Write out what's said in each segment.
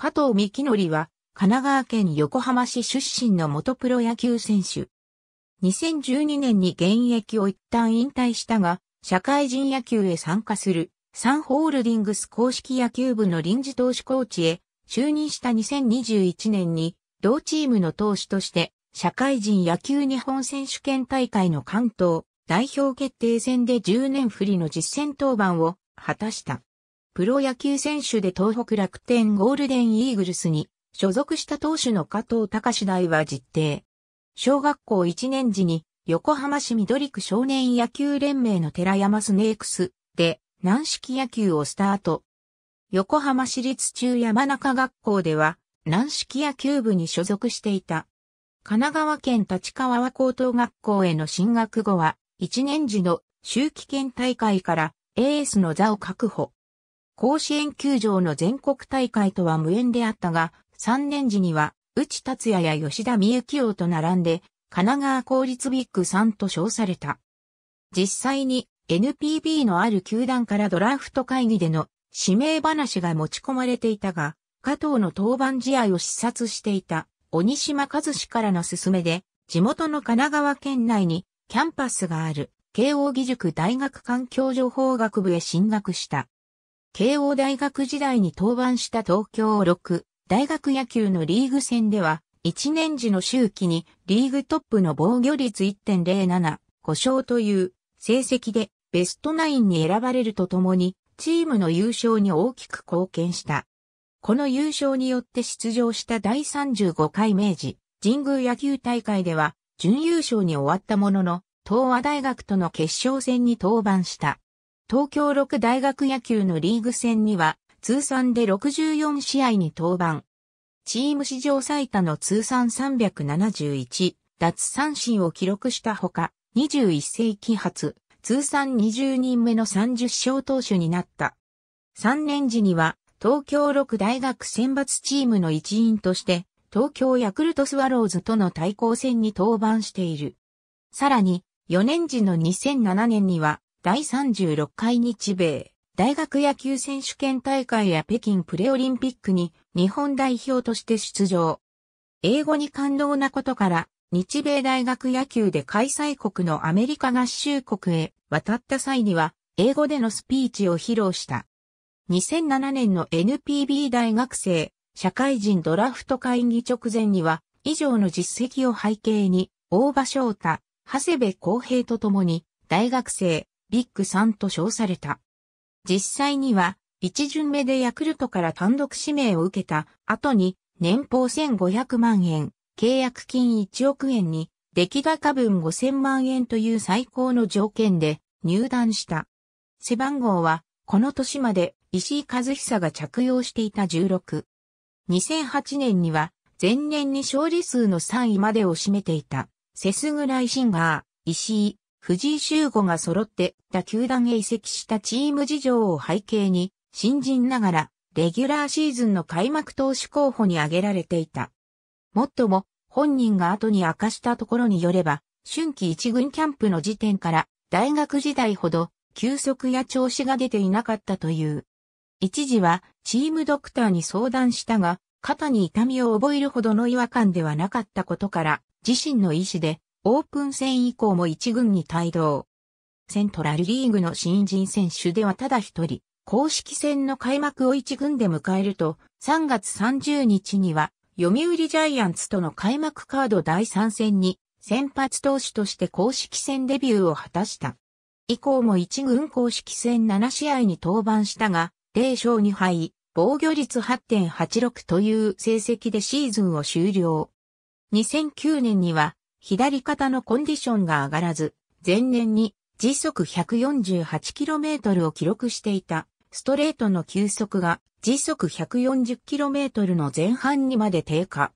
加藤幹則は、神奈川県横浜市出身の元プロ野球選手。2012年に現役を一旦引退したが、社会人野球へ参加する、サンホールディングス公式野球部の臨時投手コーチへ、就任した2021年に、同チームの投手として、社会人野球日本選手権大会の関東代表決定戦で10年振りの実戦登板を果たした。プロ野球選手で東北楽天ゴールデンイーグルスに所属した投手の加藤隆大は実定。小学校1年時に横浜市緑区少年野球連盟の寺山スネークスで軟式野球をスタート。横浜市立中山中学校では軟式野球部に所属していた。神奈川県立川和高等学校への進学後は1年時の秋季県大会からエースの座を確保。甲子園球場の全国大会とは無縁であったが、3年時には、内達也や吉田美幸王と並んで、神奈川公立ビッグ3と称された。実際に NPB のある球団からドラフト会議での指名話が持ち込まれていたが、加藤の登板試合を視察していた鬼島和志からの勧めで、地元の神奈川県内にキャンパスがある慶応義塾大学環境情報学部へ進学した。慶応大学時代に登板した東京6大学野球のリーグ戦では、1年時の周期にリーグトップの防御率1.075勝という成績でベストナインに選ばれるとともに、チームの優勝に大きく貢献した。この優勝によって出場した第35回明治神宮野球大会では準優勝に終わったものの、東亜大学との決勝戦に登板した。東京六大学野球のリーグ戦には、通算で64試合に登板。チーム史上最多の通算371、奪三振を記録したほか、21世紀初、通算20人目の30勝投手になった。3年時には、東京六大学選抜チームの一員として、東京ヤクルトスワローズとの対抗戦に登板している。さらに、4年時の2007年には、第36回日米大学野球選手権大会や北京プレオリンピックに日本代表として出場。英語に感動なことから、日米大学野球で開催国のアメリカ合衆国へ渡った際には、英語でのスピーチを披露した。2007年の NPB 大学生、社会人ドラフト会議直前には、以上の実績を背景に、大場翔太、長谷部公平と共に、大学生、ビッグ3と称された。実際には、一巡目でヤクルトから単独指名を受けた後に、年俸1500万円、契約金1億円に、出来高分5000万円という最高の条件で入団した。背番号は、この年まで石井和久が着用していた16。2008年には、前年に勝利数の3位までを占めていた、セスグライシンガー、石井、藤井修吾が揃って他球団へ移籍したチーム事情を背景に、新人ながら、レギュラーシーズンの開幕投手候補に挙げられていた。もっとも、本人が後に明かしたところによれば、春季一軍キャンプの時点から、大学時代ほど、休息や調子が出ていなかったという。一時は、チームドクターに相談したが、肩に痛みを覚えるほどの違和感ではなかったことから、自身の意思で、オープン戦以降も一軍に帯同。セントラルリーグの新人選手ではただ一人、公式戦の開幕を一軍で迎えると、3月30日には、読売ジャイアンツとの開幕カード第3戦に、先発投手として公式戦デビューを果たした。以降も一軍公式戦7試合に登板したが、0勝2敗、防御率8.86という成績でシーズンを終了。2009年には左肩のコンディションが上がらず、前年に時速 148km を記録していたストレートの球速が時速 140km の前半にまで低下。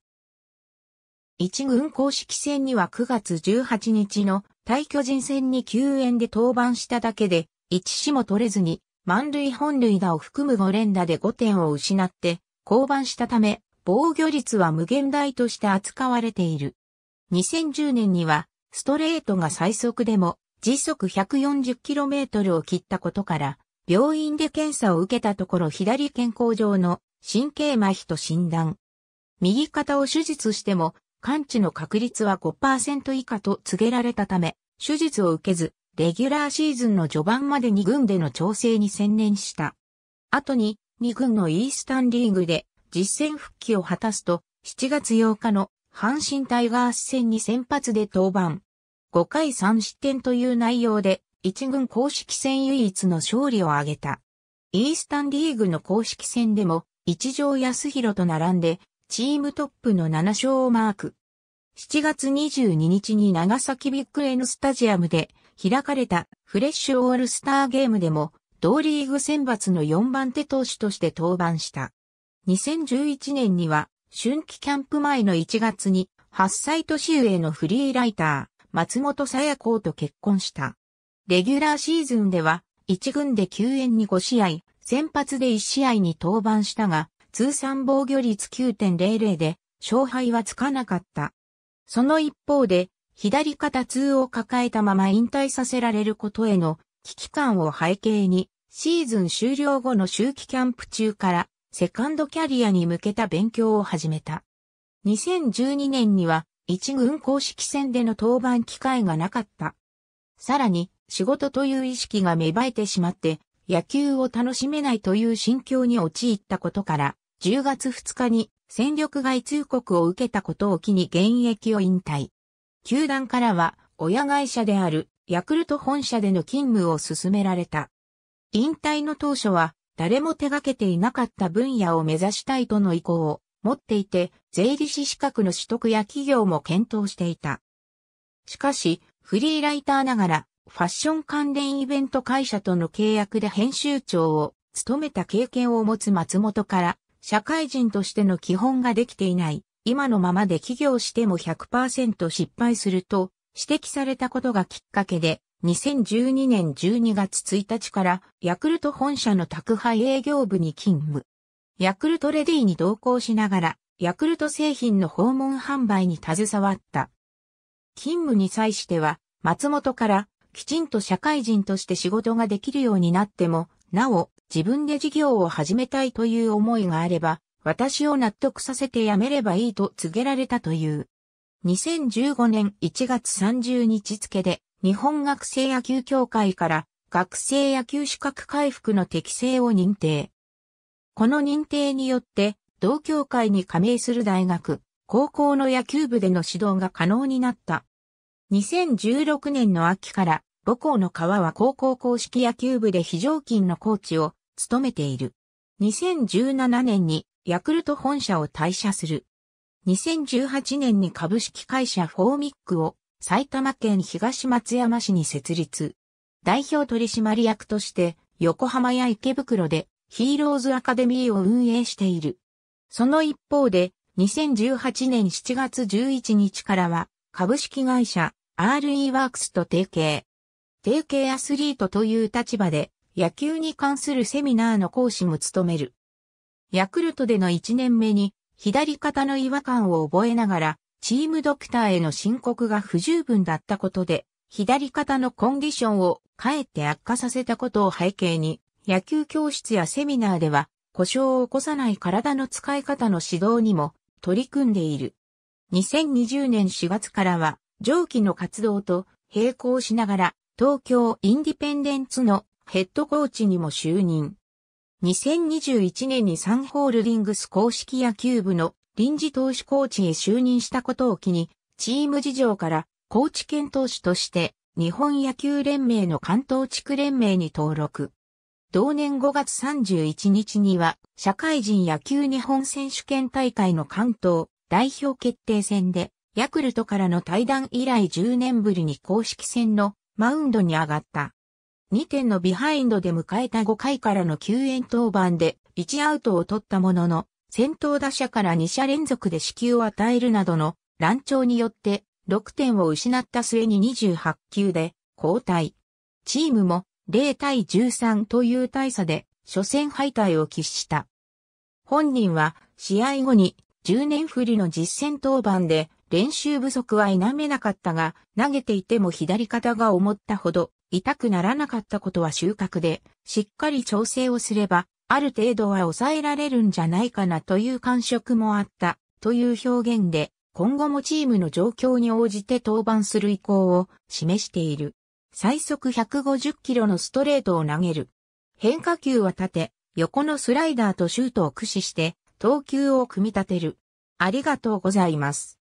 一軍公式戦には9月18日の対巨人戦に救援で登板しただけで、一死も取れずに、満塁本塁打を含む5連打で5点を失って、降板したため、防御率は無限大として扱われている。2010年には、ストレートが最速でも、時速 140km を切ったことから、病院で検査を受けたところ左健康上の神経麻痺と診断。右肩を手術しても、完治の確率は5%以下と告げられたため、手術を受けず、レギュラーシーズンの序盤までに軍での調整に専念した。後に、2軍のイースタンリーグで実戦復帰を果たすと、7月8日の阪神タイガース戦に先発で登板。5回3失点という内容で、一軍公式戦唯一の勝利を挙げた。イースタンリーグの公式戦でも、一条康弘と並んで、チームトップの7勝をマーク。7月22日に長崎ビッグ N スタジアムで開かれたフレッシュオールスターゲームでも、同リーグ選抜の4番手投手として登板した。2011年には春季キャンプ前の1月に8歳年上のフリーライター、松本さや子と結婚した。レギュラーシーズンでは、1軍で救援に5試合、先発で1試合に登板したが、通算防御率9.00で、勝敗はつかなかった。その一方で、左肩痛を抱えたまま引退させられることへの危機感を背景に、シーズン終了後の秋季キャンプ中からセカンドキャリアに向けた勉強を始めた。2012年には一軍公式戦での登板機会がなかった。さらに仕事という意識が芽生えてしまって野球を楽しめないという心境に陥ったことから10月2日に戦力外通告を受けたことを機に現役を引退。球団からは親会社であるヤクルト本社での勤務を勧められた。引退の当初は誰も手掛けていなかった分野を目指したいとの意向を持っていて、税理士資格の取得や企業も検討していた。しかし、フリーライターながら、ファッション関連イベント会社との契約で編集長を務めた経験を持つ松本から、社会人としての基本ができていない、今のままで起業しても100%失敗すると指摘されたことがきっかけで、2012年12月1日からヤクルト本社の宅配営業部に勤務。ヤクルトレディに同行しながら、ヤクルト製品の訪問販売に携わった。勤務に際しては、松本からきちんと社会人として仕事ができるようになっても、なお自分で事業を始めたいという思いがあれば、私を納得させて辞めればいいと告げられたという。2015年1月30日付で日本学生野球協会から学生野球資格回復の適正を認定。この認定によって、同協会に加盟する大学、高校の野球部での指導が可能になった。2016年の秋から、母校の川は高校公式野球部で非常勤のコーチを務めている。2017年にヤクルト本社を退社する。2018年に株式会社フォーミックを埼玉県東松山市に設立。代表取締役として、横浜や池袋でヒーローズアカデミーを運営している。その一方で、2018年7月11日からは、株式会社 RE ワークスと提携。提携アスリートという立場で、野球に関するセミナーの講師も務める。ヤクルトでの1年目に、左肩の違和感を覚えながら、チームドクターへの申告が不十分だったことで、左肩のコンディションをかえって悪化させたことを背景に、野球教室やセミナーでは、故障を起こさない体の使い方の指導にも取り組んでいる。2020年4月からは、上記の活動と並行しながら、東京インディペンデンツのヘッドコーチにも就任。2021年にサンホールディングス公式野球部の臨時投手コーチへ就任したことを機に、チーム事情から高知県投手として日本野球連盟の関東地区連盟に登録。同年5月31日には社会人野球日本選手権大会の関東代表決定戦でヤクルトからの対談以来10年ぶりに公式戦のマウンドに上がった。2点のビハインドで迎えた5回からの救援登板で1アウトを取ったものの、先頭打者から2者連続で死球を与えるなどの乱調によって6点を失った末に28球で交代。チームも0対13という大差で初戦敗退を喫した。本人は試合後に10年振りの実戦登板で練習不足は否めなかったが投げていても左肩が思ったほど痛くならなかったことは収穫でしっかり調整をすればある程度は抑えられるんじゃないかなという感触もあったという表現で、今後もチームの状況に応じて登板する意向を示している。最速150キロのストレートを投げる。変化球は縦、横のスライダーとシュートを駆使して、投球を組み立てる。ありがとうございます。